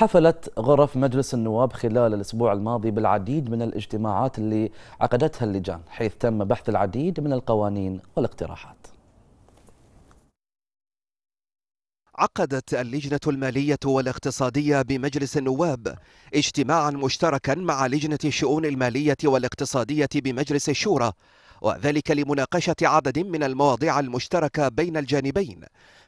حفلت غرف مجلس النواب خلال الأسبوع الماضي بالعديد من الاجتماعات اللي عقدتها اللجان حيث تم بحث العديد من القوانين والاقتراحات عقدت اللجنة المالية والاقتصادية بمجلس النواب اجتماعا مشتركا مع لجنة الشؤون المالية والاقتصادية بمجلس الشورى وذلك لمناقشة عدد من المواضيع المشتركة بين الجانبين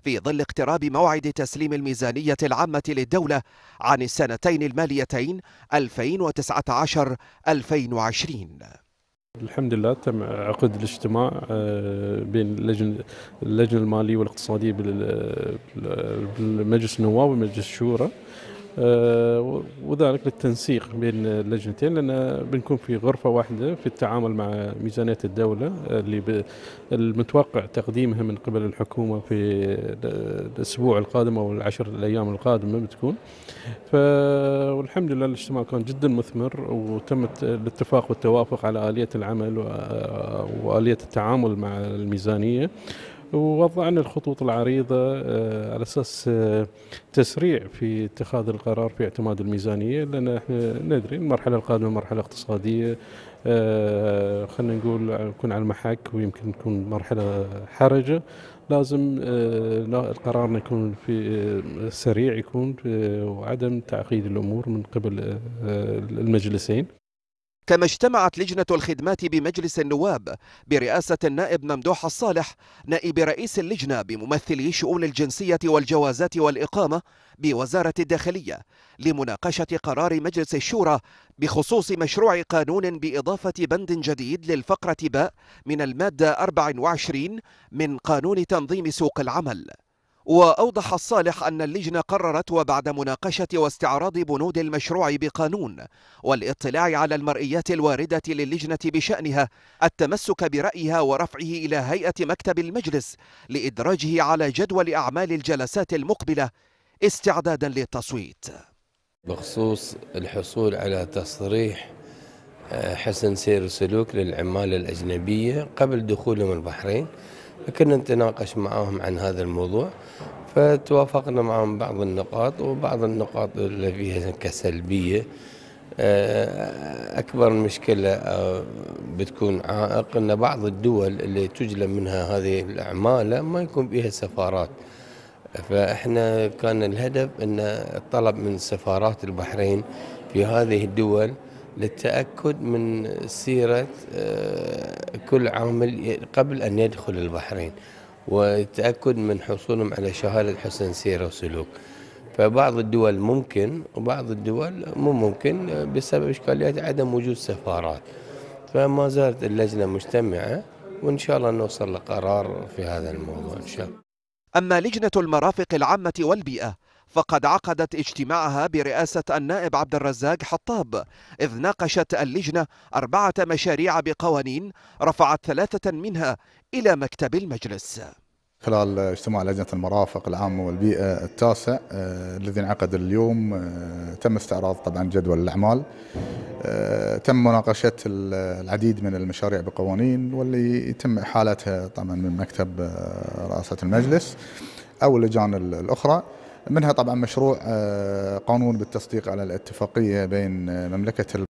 في ظل اقتراب موعد تسليم الميزانية العامة للدولة عن السنتين الماليتين 2019-2020 الحمد لله تم عقد الاجتماع آه، بين اللجنة اللجنة المالية والاقتصادية آه، آه، بالمجلس النواب ومجلس الشورى آه، وذلك للتنسيق بين اللجنتين لان بنكون في غرفه واحده في التعامل مع ميزانيه الدوله اللي المتوقع تقديمها من قبل الحكومه في الاسبوع القادم او العشر الايام القادمه بتكون والحمد لله الاجتماع كان جدا مثمر وتم الاتفاق والتوافق على اليه العمل آه، واليه التعامل مع الميزانيه ووضعنا الخطوط العريضة آه، على أساس آه، تسريع في اتخاذ القرار في اعتماد الميزانية لأن احنا ندري المرحلة القادمة مرحلة اقتصادية آه، خلينا نقول نكون على المحك ويمكن تكون مرحلة حرجة لازم القرار يكون في سريع يكون وعدم تعقيد الأمور من قبل المجلسين كما اجتمعت لجنة الخدمات بمجلس النواب برئاسة النائب ممدوح الصالح نائب رئيس اللجنة بممثلي شؤون الجنسية والجوازات والإقامة بوزارة الداخلية لمناقشة قرار مجلس الشورى بخصوص مشروع قانون بإضافة بند جديد للفقرة باء من المادة 24 من قانون تنظيم سوق العمل وأوضح الصالح أن اللجنة قررت وبعد مناقشة واستعراض بنود المشروع بقانون والاطلاع على المرئيات الواردة للجنة بشأنها التمسك برأيها ورفعه إلى هيئة مكتب المجلس لإدراجه على جدول أعمال الجلسات المقبلة استعدادا للتصويت بخصوص الحصول على تصريح آه، حسن سير سلوك للعمالة الأجنبية قبل دخولهم البحرين كنا نتناقش معهم عن هذا الموضوع فتوافقنا معهم بعض النقاط وبعض النقاط اللي فيها كسلبية آه، أكبر مشكلة آه، بتكون عائق أن بعض الدول اللي تجلب منها هذه الأعمال ما يكون بها سفارات فإحنا كان الهدف أن الطلب من سفارات البحرين في هذه الدول للتأكد من سيرة آه، كل عامل قبل أن يدخل البحرين والتأكد من حصولهم على شهادة حسن سيرة وسلوك فبعض الدول ممكن وبعض الدول مو ممكن آه، بسبب إشكاليات عدم وجود سفارات فما زالت اللجنة مجتمعة وإن شاء الله نوصل لقرار في هذا الموضوع إن شاء الله أما لجنة المرافق العامة والبيئة فقد عقدت اجتماعها برئاسة النائب عبد الرزاق حطاب إذ ناقشت اللجنة أربعة مشاريع بقوانين رفعت ثلاثة منها إلى مكتب المجلس خلال اجتماع لجنة المرافق العامة والبيئة التاسع آه، الذي انعقد اليوم آه، تم استعراض طبعا جدول الأعمال آه، تم مناقشة العديد من المشاريع بقوانين واللي تم إحالتها طبعا من مكتب رئاسة المجلس أو اللجان الأخرى منها طبعا مشروع آه، قانون بالتصديق على الاتفاقية بين آه، مملكة